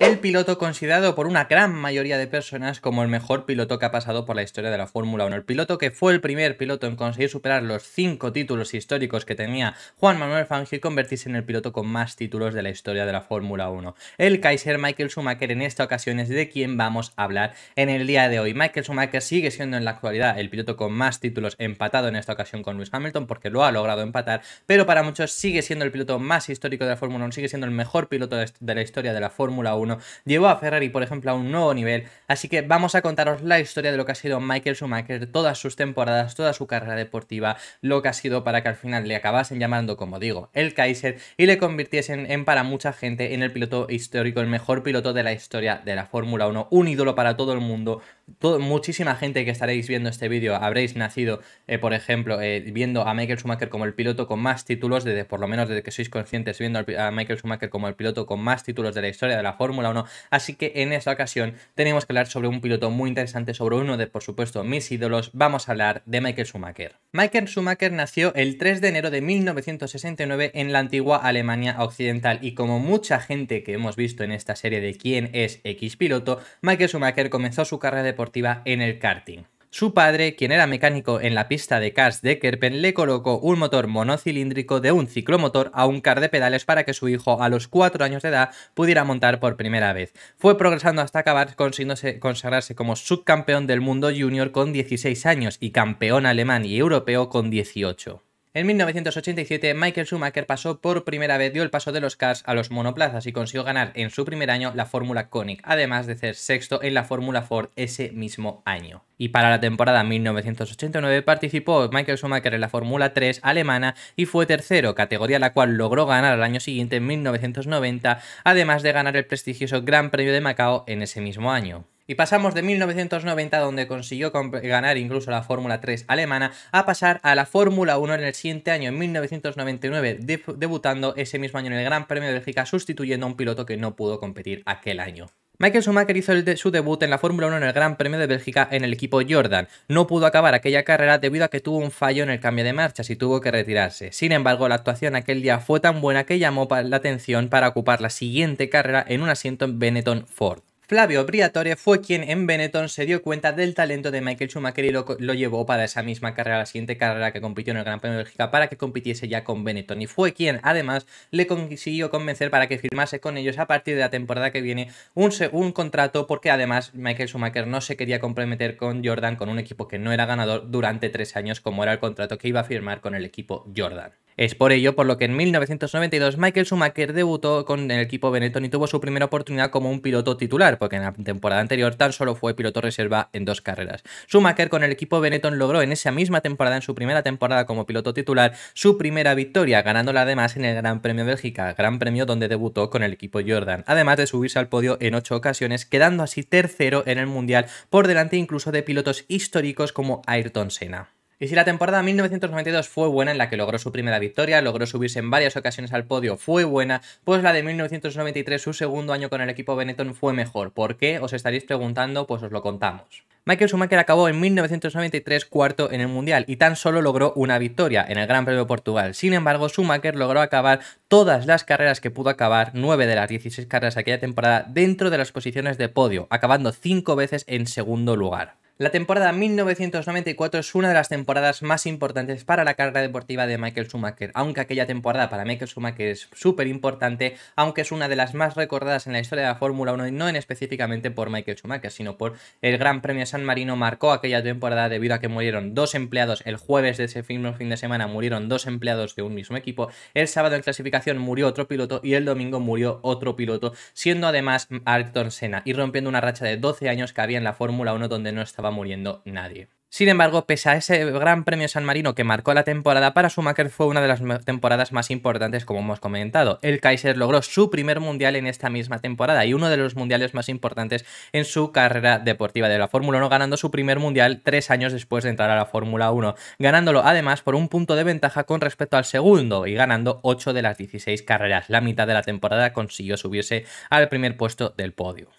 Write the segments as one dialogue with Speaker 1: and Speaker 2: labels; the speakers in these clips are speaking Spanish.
Speaker 1: el piloto considerado por una gran mayoría de personas como el mejor piloto que ha pasado por la historia de la Fórmula 1. El piloto que fue el primer piloto en conseguir superar los cinco títulos históricos que tenía Juan Manuel Fangio y convertirse en el piloto con más títulos de la historia de la Fórmula 1. El Kaiser Michael Schumacher en esta ocasión es de quien vamos a hablar en el día de hoy. Michael Schumacher sigue siendo en la actualidad el piloto con más títulos empatado en esta ocasión con Lewis Hamilton porque lo ha logrado empatar, pero para muchos sigue siendo el piloto más histórico de la Fórmula 1, sigue siendo el mejor piloto de la historia de la Fórmula 1 llevó a Ferrari, por ejemplo, a un nuevo nivel. Así que vamos a contaros la historia de lo que ha sido Michael Schumacher, todas sus temporadas, toda su carrera deportiva, lo que ha sido para que al final le acabasen llamando, como digo, el Kaiser y le convirtiesen en para mucha gente en el piloto histórico, el mejor piloto de la historia de la Fórmula 1, un ídolo para todo el mundo. muchísima gente que estaréis viendo este vídeo habréis nacido, eh, por ejemplo, eh, viendo a Michael Schumacher como el piloto con más títulos, desde por lo menos desde que sois conscientes, viendo a Michael Schumacher como el piloto con más títulos de la historia de la Fórmula 1. Así que en esta ocasión tenemos que hablar sobre un piloto muy interesante, sobre uno de, por supuesto, mis ídolos. Vamos a hablar de Michael Schumacher. Michael Schumacher nació el 3 de enero de 1969 en la antigua Alemania Occidental y como mucha gente que hemos visto en esta serie de quién es X piloto, Michael Schumacher comenzó su carrera deportiva en el karting. Su padre, quien era mecánico en la pista de cars de Kerpen, le colocó un motor monocilíndrico de un ciclomotor a un car de pedales para que su hijo a los 4 años de edad pudiera montar por primera vez. Fue progresando hasta acabar consiguiéndose consagrarse como subcampeón del mundo junior con 16 años y campeón alemán y europeo con 18. En 1987, Michael Schumacher pasó por primera vez, dio el paso de los cars a los monoplazas y consiguió ganar en su primer año la Fórmula Koenig, además de ser sexto en la Fórmula Ford ese mismo año. Y para la temporada 1989 participó Michael Schumacher en la Fórmula 3 alemana y fue tercero, categoría la cual logró ganar al año siguiente en 1990, además de ganar el prestigioso Gran Premio de Macao en ese mismo año. Y pasamos de 1990, donde consiguió ganar incluso la Fórmula 3 alemana, a pasar a la Fórmula 1 en el siguiente año, en 1999, debutando ese mismo año en el Gran Premio de Bélgica, sustituyendo a un piloto que no pudo competir aquel año. Michael Schumacher hizo su debut en la Fórmula 1 en el Gran Premio de Bélgica en el equipo Jordan. No pudo acabar aquella carrera debido a que tuvo un fallo en el cambio de marchas y tuvo que retirarse. Sin embargo, la actuación aquel día fue tan buena que llamó la atención para ocupar la siguiente carrera en un asiento en Benetton Ford. Flavio Briatore fue quien en Benetton se dio cuenta del talento de Michael Schumacher y lo, llevó para esa misma carrera, la siguiente carrera que compitió en el Gran Premio de Bélgica, para que compitiese ya con Benetton. Y fue quien además le consiguió convencer para que firmase con ellos a partir de la temporada que viene un, un contrato, porque además Michael Schumacher no se quería comprometer con Jordan, con un equipo que no era ganador durante tres años, como era el contrato que iba a firmar con el equipo Jordan. Es por ello por lo que en 1992 Michael Schumacher debutó con el equipo Benetton y tuvo su primera oportunidad como un piloto titular porque en la temporada anterior tan solo fue piloto reserva en dos carreras. Schumacher con el equipo Benetton logró en esa misma temporada, en su primera temporada como piloto titular, su primera victoria, ganándola además en el Gran Premio Bélgica, Gran Premio donde debutó con el equipo Jordan, además de subirse al podio en ocho ocasiones, quedando así tercero en el Mundial, por delante incluso de pilotos históricos como Ayrton Senna. Y si la temporada 1992 fue buena, en la que logró su primera victoria, logró subirse en varias ocasiones al podio, fue buena, pues la de 1993, su segundo año con el equipo Benetton, fue mejor. ¿Por qué? Os estaréis preguntando, pues os lo contamos. Michael Schumacher acabó en 1993 cuarto en el Mundial y tan solo logró una victoria en el Gran Premio de Portugal. Sin embargo, Schumacher logró acabar todas las carreras que pudo acabar, 9 de las 16 carreras de aquella temporada, dentro de las posiciones de podio, acabando 5 veces en segundo lugar. La temporada 1994 es una de las temporadas más importantes para la carrera deportiva de Michael Schumacher, aunque aquella temporada para Michael Schumacher es súper importante, aunque es una de las más recordadas en la historia de la Fórmula 1 y no en específicamente por Michael Schumacher, sino por el Gran Premio San Marino marcó aquella temporada debido a que murieron dos empleados el jueves de ese fin, fin de semana, murieron dos empleados de un mismo equipo, el sábado en clasificación murió otro piloto y el domingo murió otro piloto, siendo además Ayrton Senna y rompiendo una racha de 12 años que había en la Fórmula 1 donde no estaba muriendo nadie. Sin embargo, pese a ese gran premio San Marino que marcó la temporada para Schumacher, fue una de las temporadas más importantes, como hemos comentado. El Kaiser logró su primer mundial en esta misma temporada y uno de los mundiales más importantes en su carrera deportiva de la Fórmula 1, ganando su primer mundial tres años después de entrar a la Fórmula 1, ganándolo además por un punto de ventaja con respecto al segundo y ganando 8 de las 16 carreras. La mitad de la temporada consiguió subirse al primer puesto del podio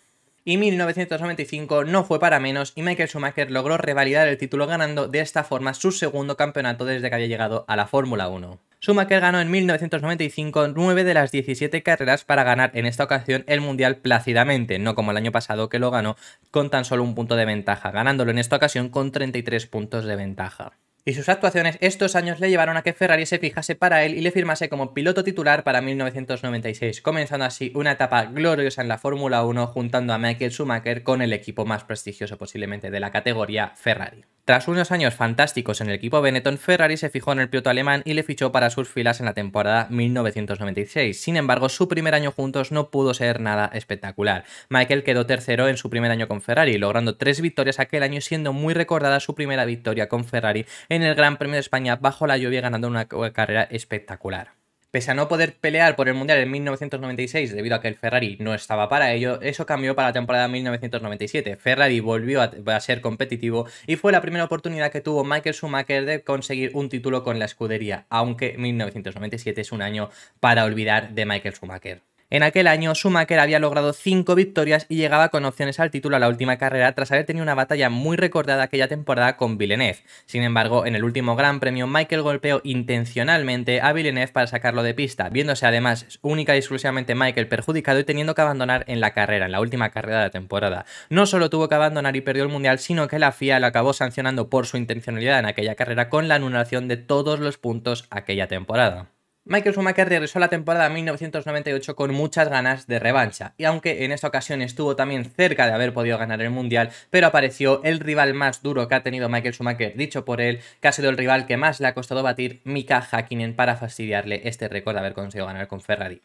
Speaker 1: y 1995 no fue para menos y Michael Schumacher logró revalidar el título ganando de esta forma su segundo campeonato desde que había llegado a la Fórmula 1. Schumacher ganó en 1995 9 de las 17 carreras para ganar en esta ocasión el Mundial plácidamente, no como el año pasado que lo ganó con tan solo un punto de ventaja, ganándolo en esta ocasión con 33 puntos de ventaja y sus actuaciones estos años le llevaron a que Ferrari se fijase para él y le firmase como piloto titular para 1996, comenzando así una etapa gloriosa en la Fórmula 1 juntando a Michael Schumacher con el equipo más prestigioso posiblemente de la categoría Ferrari. Tras unos años fantásticos en el equipo Benetton, Ferrari se fijó en el piloto alemán y le fichó para sus filas en la temporada 1996. Sin embargo, su primer año juntos no pudo ser nada espectacular. Michael quedó tercero en su primer año con Ferrari, logrando tres victorias aquel año, siendo muy recordada su primera victoria con Ferrari en el Gran Premio de España bajo la lluvia, ganando una carrera espectacular. Pese a no poder pelear por el Mundial en 1996 debido a que el Ferrari no estaba para ello, eso cambió para la temporada 1997. Ferrari volvió a, a, ser competitivo y fue la primera oportunidad que tuvo Michael Schumacher de conseguir un título con la escudería, aunque 1997 es un año para olvidar de Michael Schumacher. En aquel año, Schumacher había logrado 5 victorias y llegaba con opciones al título a la última carrera tras haber tenido una batalla muy recordada aquella temporada con Villeneuve. Sin embargo, en el último Gran Premio, Michael golpeó intencionalmente a Villeneuve para sacarlo de pista, viéndose además única y exclusivamente Michael perjudicado y teniendo que abandonar en la carrera, en la última carrera de la temporada. No solo tuvo que abandonar y perdió el Mundial, sino que la FIA lo acabó sancionando por su intencionalidad en aquella carrera con la anulación de todos los puntos aquella temporada. Michael Schumacher regresó a la temporada 1998 con muchas ganas de revancha, y aunque en esta ocasión estuvo también cerca de haber podido ganar el Mundial, pero apareció el rival más duro que ha tenido Michael Schumacher, dicho por él, que ha sido el rival que más le ha costado batir, Mika Hakkinen, para fastidiarle este récord de haber conseguido ganar con Ferrari.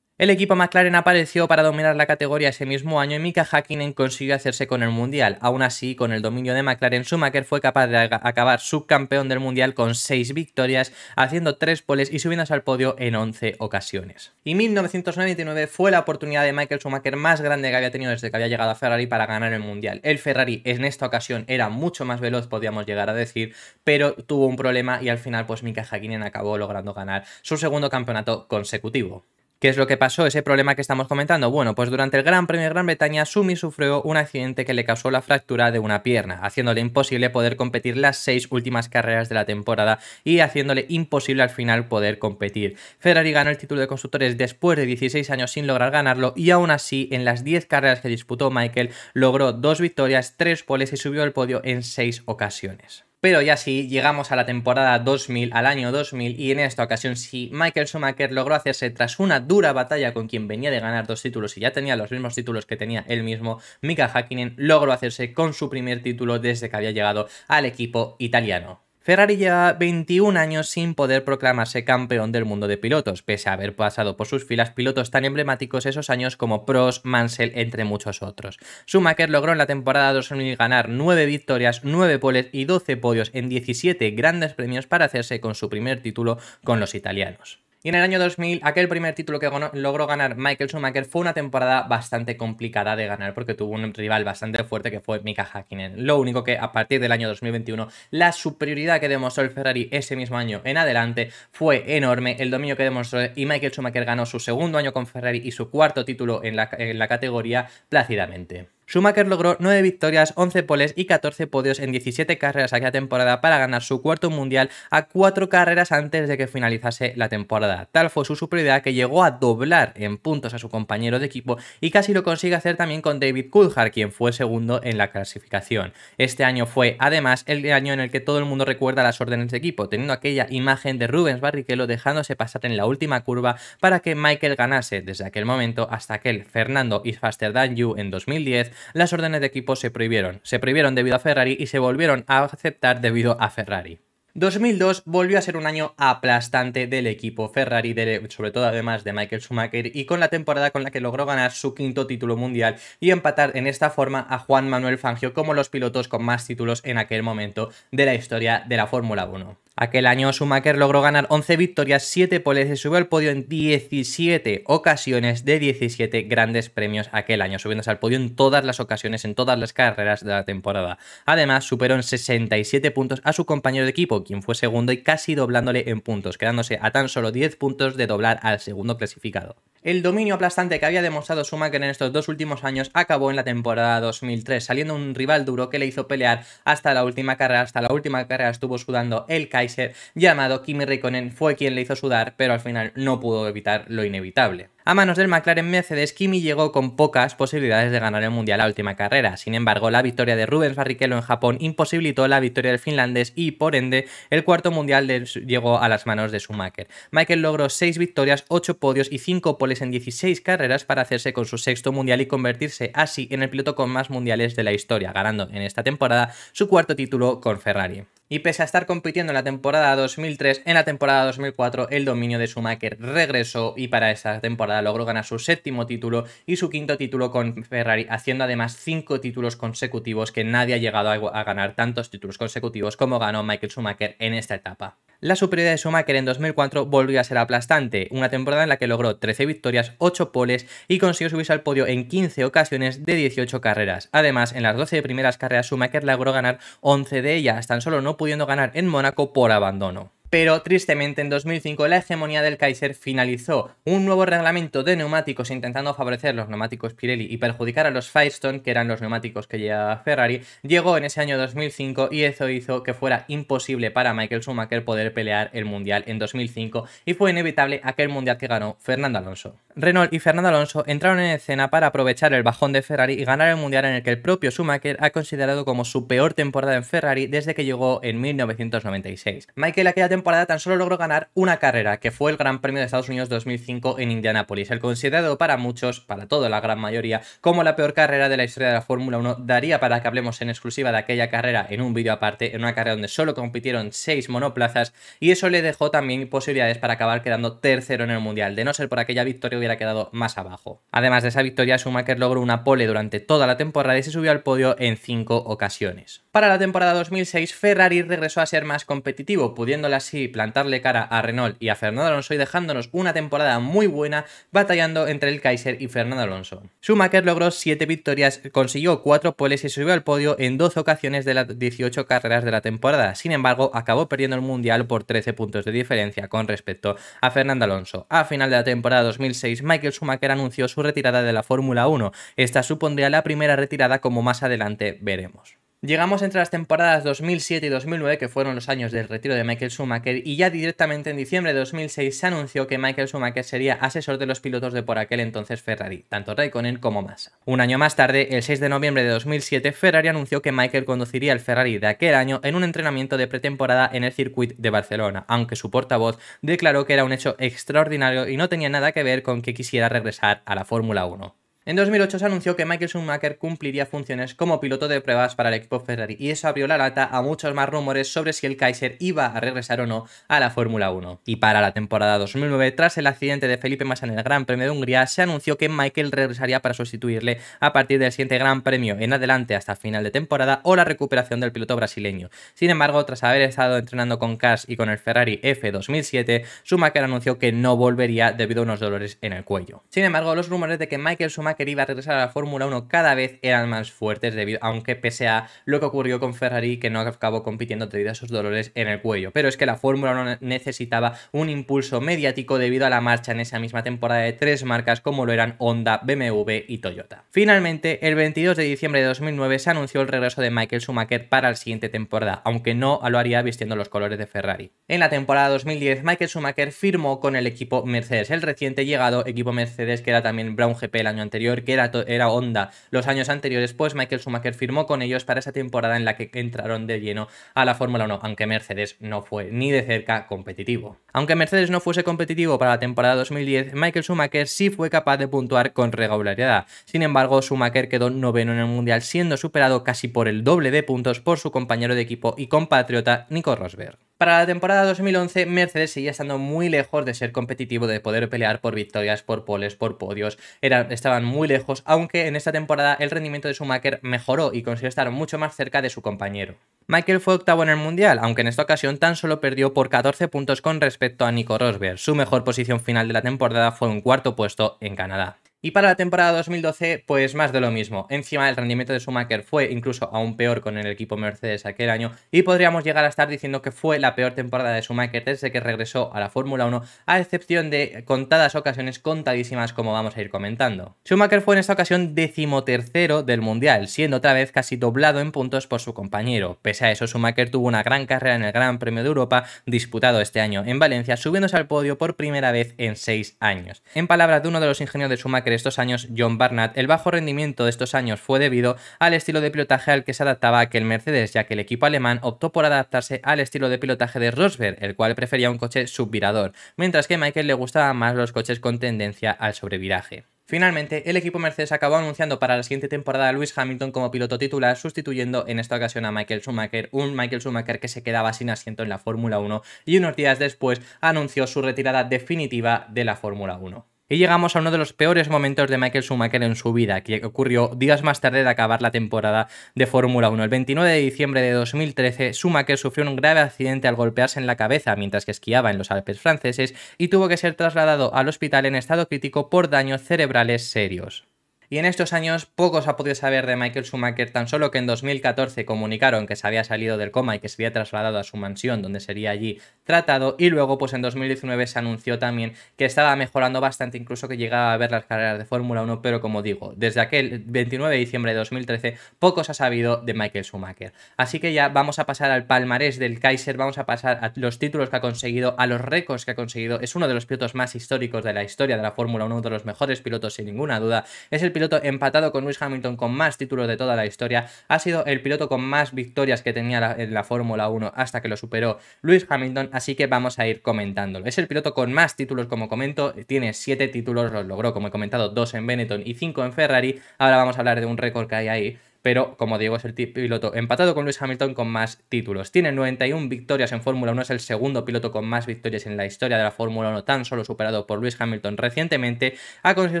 Speaker 1: El equipo McLaren apareció para dominar la categoría ese mismo año y Mika Hakkinen consiguió hacerse con el Mundial. Aún así, con el dominio de McLaren, Schumacher fue capaz de acabar subcampeón del Mundial con 6 victorias, haciendo 3 poles y subiendo al podio en 11 ocasiones. Y 1999 fue la oportunidad de Michael Schumacher más grande que había tenido desde que había llegado a Ferrari para ganar el Mundial. El Ferrari en esta ocasión era mucho más veloz, podríamos llegar a decir, pero tuvo un problema y al final pues Mika Hakkinen acabó logrando ganar su segundo campeonato consecutivo. ¿Qué es lo que pasó? Ese problema que estamos comentando. Bueno, pues durante el Gran Premio de Gran Bretaña, Sumi sufrió un accidente que le causó la fractura de una pierna, haciéndole imposible poder competir las seis últimas carreras de la temporada y haciéndole imposible al final poder competir. Ferrari ganó el título de constructores después de 16 años sin lograr ganarlo y aún así, en las 10 carreras que disputó Michael, logró dos victorias, tres poles y subió al podio en seis ocasiones. Pero ya sí, llegamos a la temporada 2000, al año 2000, y en esta ocasión si Michael Schumacher logró hacerse tras una dura batalla con quien venía de ganar dos títulos y ya tenía los mismos títulos que tenía él mismo, Mika Hakkinen logró hacerse con su primer título desde que había llegado al equipo italiano. Ferrari lleva 21 años sin poder proclamarse campeón del mundo de pilotos, pese a haber pasado por sus filas pilotos tan emblemáticos esos años como Prost, Mansell, entre muchos otros. Schumacher logró en la temporada 2000 ganar 9 victorias, 9 poles y 12 podios en 17 grandes premios para hacerse con su primer título con los italianos. Y en el año 2000, aquel primer título que logró ganar Michael Schumacher fue una temporada bastante complicada de ganar porque tuvo un rival bastante fuerte que fue Mika Hakkinen. Lo único que a partir del año 2021, la superioridad que demostró el Ferrari ese mismo año en adelante fue enorme, el dominio que demostró y Michael Schumacher ganó su segundo año con Ferrari y su cuarto título en la, en la categoría plácidamente. Schumacher logró 9 victorias, 11 poles y 14 podios en 17 carreras aquella temporada para ganar su cuarto mundial a 4 carreras antes de que finalizase la temporada. Tal fue su superioridad que llegó a doblar en puntos a su compañero de equipo y casi lo consigue hacer también con David Coulthard, quien fue segundo en la clasificación. Este año fue además el año en el que todo el mundo recuerda las órdenes de equipo, teniendo aquella imagen de Rubens Barrichello dejándose pasar en la última curva para que Michael ganase desde aquel momento hasta aquel Fernando is faster than you en 2010 las órdenes de equipo se prohibieron. Se prohibieron debido a Ferrari y se volvieron a aceptar debido a Ferrari. 2002 volvió a ser un año aplastante del equipo Ferrari, sobre todo además de Michael Schumacher, y con la temporada con la que logró ganar su quinto título mundial y empatar en esta forma a Juan Manuel Fangio como los pilotos con más títulos en aquel momento de la historia de la Fórmula 1. Aquel año Schumacher logró ganar 11 victorias, 7 poles y subió al podio en 17 ocasiones de 17 grandes premios aquel año, subiéndose al podio en todas las ocasiones, en todas las carreras de la temporada. Además, superó en 67 puntos a su compañero de equipo, quien fue segundo y casi doblándole en puntos, quedándose a tan solo 10 puntos de doblar al segundo clasificado. El dominio aplastante que había demostrado Schumacher en estos dos últimos años acabó en la temporada 2003, saliendo un rival duro que le hizo pelear hasta la última carrera, hasta la última carrera estuvo sudando el Kai llamado Kimi Raikkonen fue quien le hizo sudar, pero al final no pudo evitar lo inevitable a manos del McLaren Mercedes, Kimi llegó con pocas posibilidades de ganar el Mundial a última carrera. Sin embargo, la victoria de Rubens Barrichello en Japón imposibilitó la victoria del finlandés y, por ende, el cuarto Mundial llegó a las manos de Schumacher. Michael logró 6 victorias, 8 podios y 5 poles en 16 carreras para hacerse con su sexto Mundial y convertirse así en el piloto con más Mundiales de la historia, ganando en esta temporada su cuarto título con Ferrari y pese a estar compitiendo en la temporada 2003, en la temporada 2004 el dominio de Schumacher regresó y para esa temporada logró ganar su séptimo título y su quinto título con Ferrari, haciendo además cinco títulos consecutivos que nadie ha llegado a, a ganar tantos títulos consecutivos como ganó Michael Schumacher en esta etapa. La superioridad de Schumacher en 2004 volvió a ser aplastante, una temporada en la que logró 13 victorias, 8 poles y consiguió subirse al podio en 15 ocasiones de 18 carreras. Además, en las 12 primeras carreras Schumacher logró ganar 11 de ellas, tan solo no pudiendo ganar en Mónaco por abandono. Pero tristemente en 2005 la hegemonía del Kaiser finalizó. Un nuevo reglamento de neumáticos intentando favorecer los neumáticos Pirelli y perjudicar a los Firestone, que eran los neumáticos que llevaba Ferrari, llegó en ese año 2005 y eso hizo que fuera imposible para Michael Schumacher poder pelear el Mundial en 2005 y fue inevitable aquel Mundial que ganó Fernando Alonso. Renault y Fernando Alonso entraron en escena para aprovechar el bajón de Ferrari y ganar el Mundial en el que el propio Schumacher ha considerado como su peor temporada en Ferrari desde que llegó en 1996. Michael aquella temporada tan solo logró ganar una carrera, que fue el Gran Premio de Estados Unidos 2005 en Indianápolis. El considerado para muchos, para toda la gran mayoría, como la peor carrera de la historia de la Fórmula 1, daría para que hablemos en exclusiva de aquella carrera en un vídeo aparte, en una carrera donde solo compitieron seis monoplazas, y eso le dejó también posibilidades para acabar quedando tercero en el Mundial, de no ser por aquella victoria hubiera quedado más abajo. Además de esa victoria, Schumacher logró una pole durante toda la temporada y se subió al podio en cinco ocasiones. Para la temporada 2006, Ferrari regresó a ser más competitivo, pudiendo las y plantarle cara a Renault y a Fernando Alonso y dejándonos una temporada muy buena batallando entre el Kaiser y Fernando Alonso. Schumacher logró 7 victorias, consiguió 4 poles y subió al podio en 12 ocasiones de las 18 carreras de la temporada. Sin embargo, acabó perdiendo el Mundial por 13 puntos de diferencia con respecto a Fernando Alonso. A final de la temporada 2006, Michael Schumacher anunció su retirada de la Fórmula 1. Esta supondría la primera retirada como más adelante veremos. Llegamos entre las temporadas 2007 y 2009, que fueron los años del retiro de Michael Schumacher, y ya directamente en diciembre de 2006 se anunció que Michael Schumacher sería asesor de los pilotos de por aquel entonces Ferrari, tanto Raikkonen como Massa. Un año más tarde, el 6 de noviembre de 2007, Ferrari anunció que Michael conduciría el Ferrari de aquel año en un entrenamiento de pretemporada en el circuito de Barcelona, aunque su portavoz declaró que era un hecho extraordinario y no tenía nada que ver con que quisiera regresar a la Fórmula 1. En 2008 se anunció que Michael Schumacher cumpliría funciones como piloto de pruebas para el equipo Ferrari y eso abrió la lata a muchos más rumores sobre si el Kaiser iba a regresar o no a la Fórmula 1. Y para la temporada 2009, tras el accidente de Felipe Massa en el Gran Premio de Hungría, se anunció que Michael regresaría para sustituirle a partir del siguiente Gran Premio en adelante hasta final de temporada o la recuperación del piloto brasileño. Sin embargo, tras haber estado entrenando con Cars y con el Ferrari F2007, Schumacher anunció que no volvería debido a unos dolores en el cuello. Sin embargo, los rumores de que Michael Schumacher que iba a regresar a la Fórmula 1 cada vez eran más fuertes, debido, aunque pese a lo que ocurrió con Ferrari, que no acabó compitiendo debido a sus dolores en el cuello. Pero es que la Fórmula 1 necesitaba un impulso mediático debido a la marcha en esa misma temporada de tres marcas como lo eran Honda, BMW y Toyota. Finalmente, el 22 de diciembre de 2009 se anunció el regreso de Michael Schumacher para la siguiente temporada, aunque no lo haría vistiendo los colores de Ferrari. En la temporada 2010, Michael Schumacher firmó con el equipo Mercedes, el reciente llegado equipo Mercedes que era también Brown GP el año anterior que era, era Honda los años anteriores, pues Michael Schumacher firmó con ellos para esa temporada en la que entraron de lleno a la Fórmula 1, aunque Mercedes no fue ni de cerca competitivo. Aunque Mercedes no fuese competitivo para la temporada 2010, Michael Schumacher sí fue capaz de puntuar con regularidad. Sin embargo, Schumacher quedó noveno en el Mundial, siendo superado casi por el doble de puntos por su compañero de equipo y compatriota Nico Rosberg. Para la temporada 2011, Mercedes seguía estando muy lejos de ser competitivo, de poder pelear por victorias, por poles, por podios. estaban muy lejos, aunque en esta temporada el rendimiento de su Schumacher mejoró y consiguió estar mucho más cerca de su compañero. Michael fue octavo en el Mundial, aunque en esta ocasión tan solo perdió por 14 puntos con respecto a Nico Rosberg. Su mejor posición final de la temporada fue un cuarto puesto en Canadá. Y para la temporada 2012, pues más de lo mismo. Encima, el rendimiento de Schumacher fue incluso aún peor con el equipo Mercedes aquel año y podríamos llegar a estar diciendo que fue la peor temporada de Schumacher desde que regresó a la Fórmula 1, a excepción de contadas ocasiones contadísimas como vamos a ir comentando. Schumacher fue en esta ocasión decimotercero del Mundial, siendo otra vez casi doblado en puntos por su compañero. Pese a eso, Schumacher tuvo una gran carrera en el Gran Premio de Europa, disputado este año en Valencia, subiéndose al podio por primera vez en seis años. En palabras de uno de los ingenieros de Schumacher, estos años John Barnett, el bajo rendimiento de estos años fue debido al estilo de pilotaje al que se adaptaba aquel Mercedes, ya que el equipo alemán optó por adaptarse al estilo de pilotaje de Rosberg, el cual prefería un coche subvirador, mientras que a Michael le gustaban más los coches con tendencia al sobreviraje. Finalmente, el equipo Mercedes acabó anunciando para la siguiente temporada a Lewis Hamilton como piloto titular, sustituyendo en esta ocasión a Michael Schumacher, un Michael Schumacher que se quedaba sin asiento en la Fórmula 1 y unos días después anunció su retirada definitiva de la Fórmula 1. Y llegamos a uno de los peores momentos de Michael Schumacher en su vida, que ocurrió días más tarde de acabar la temporada de Fórmula 1. El 29 de diciembre de 2013, Schumacher sufrió un grave accidente al golpearse en la cabeza mientras que esquiaba en los Alpes franceses y tuvo que ser trasladado al hospital en estado crítico por daños cerebrales serios. Y en estos años pocos ha podido saber de Michael Schumacher, tan solo que en 2014 comunicaron que se había salido del coma y que se había trasladado a su mansión, donde sería allí tratado, y luego pues en 2019 se anunció también que estaba mejorando bastante, incluso que llegaba a ver las carreras de Fórmula 1, pero como digo, desde aquel 29 de diciembre de 2013 pocos ha sabido de Michael Schumacher. Así que ya vamos a pasar al palmarés del Kaiser, vamos a pasar a los títulos que ha conseguido, a los récords que ha conseguido, es uno de los pilotos más históricos de la historia de la Fórmula 1, uno de los mejores pilotos sin ninguna duda, es el piloto empatado con Lewis Hamilton con más títulos de toda la historia, ha sido el piloto con más victorias que tenía en la Fórmula 1 hasta que lo superó Lewis Hamilton, así que vamos a ir comentándolo. Es el piloto con más títulos, como comento, tiene 7 títulos, los logró, como he comentado, 2 en Benetton y 5 en Ferrari. Ahora vamos a hablar de un récord que hay ahí pero como digo, es el piloto empatado con Lewis Hamilton con más títulos. Tiene 91 victorias en Fórmula 1, es el segundo piloto con más victorias en la historia de la Fórmula 1, tan solo superado por Lewis Hamilton recientemente. Ha conseguido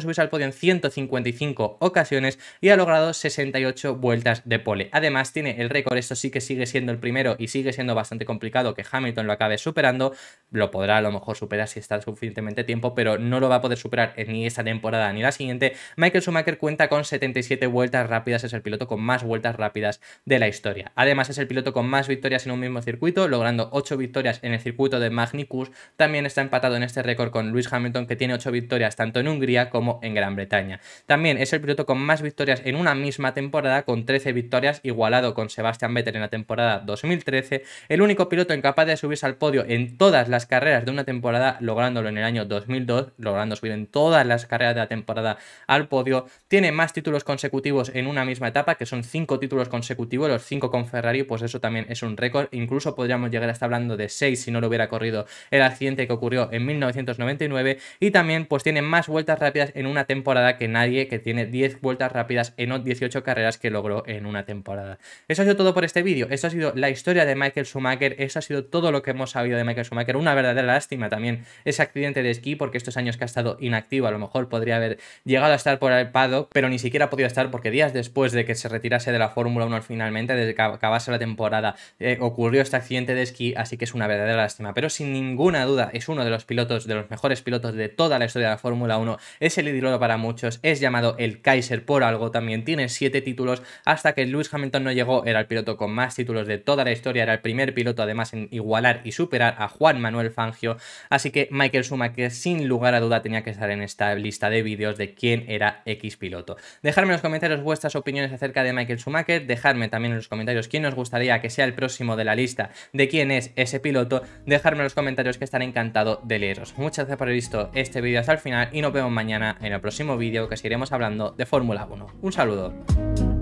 Speaker 1: subirse al podio en 155 ocasiones y ha logrado 68 vueltas de pole. Además, tiene el récord, esto sí que sigue siendo el primero y sigue siendo bastante complicado que Hamilton lo acabe superando. Lo podrá a lo mejor superar si está suficientemente tiempo, pero no lo va a poder superar ni esta temporada ni la siguiente. Michael Schumacher cuenta con 77 vueltas rápidas, es el piloto con más vueltas rápidas de la historia. Además es el piloto con más victorias en un mismo circuito, logrando 8 victorias en el circuito de Magnicus. También está empatado en este récord con Lewis Hamilton que tiene 8 victorias tanto en Hungría como en Gran Bretaña. También es el piloto con más victorias en una misma temporada con 13 victorias igualado con Sebastian Vettel en la temporada 2013, el único piloto incapaz de subirse al podio en todas las carreras de una temporada, lográndolo en el año 2002, logrando subir en todas las carreras de la temporada al podio, tiene más títulos consecutivos en una misma etapa que son cinco títulos consecutivos, los cinco con Ferrari, pues eso también es un récord. Incluso podríamos llegar hasta hablando de seis si no lo hubiera corrido el accidente que ocurrió en 1999. Y también pues tiene más vueltas rápidas en una temporada que nadie, que tiene 10 vueltas rápidas en 18 carreras que logró en una temporada. Eso ha sido todo por este vídeo. Eso ha sido la historia de Michael Schumacher. Eso ha sido todo lo que hemos sabido de Michael Schumacher. Una verdadera lástima también ese accidente de esquí porque estos años que ha estado inactivo a lo mejor podría haber llegado a estar por el pado, pero ni siquiera ha podido estar porque días después de que se retirase de la Fórmula 1 finalmente desde que acabase la temporada. Eh, ocurrió este accidente de esquí, así que es una verdadera lástima. Pero sin ninguna duda es uno de los pilotos, de los mejores pilotos de toda la historia de la Fórmula 1. Es el ídolo para muchos, es llamado el Kaiser por algo también. Tiene siete títulos hasta que Lewis Hamilton no llegó. Era el piloto con más títulos de toda la historia, era el primer piloto además en igualar y superar a Juan Manuel Fangio. Así que Michael Schumacher sin lugar a duda tenía que estar en esta lista de vídeos de quién era X piloto. Dejadme en los comentarios vuestras opiniones acerca de Michael Schumacher, dejadme también en los comentarios quién os gustaría que sea el próximo de la lista de quién es ese piloto, dejadme en los comentarios que estaré encantado de leeros. Muchas gracias por haber visto este vídeo hasta el final y nos vemos mañana en el próximo vídeo que seguiremos hablando de Fórmula 1. Un saludo.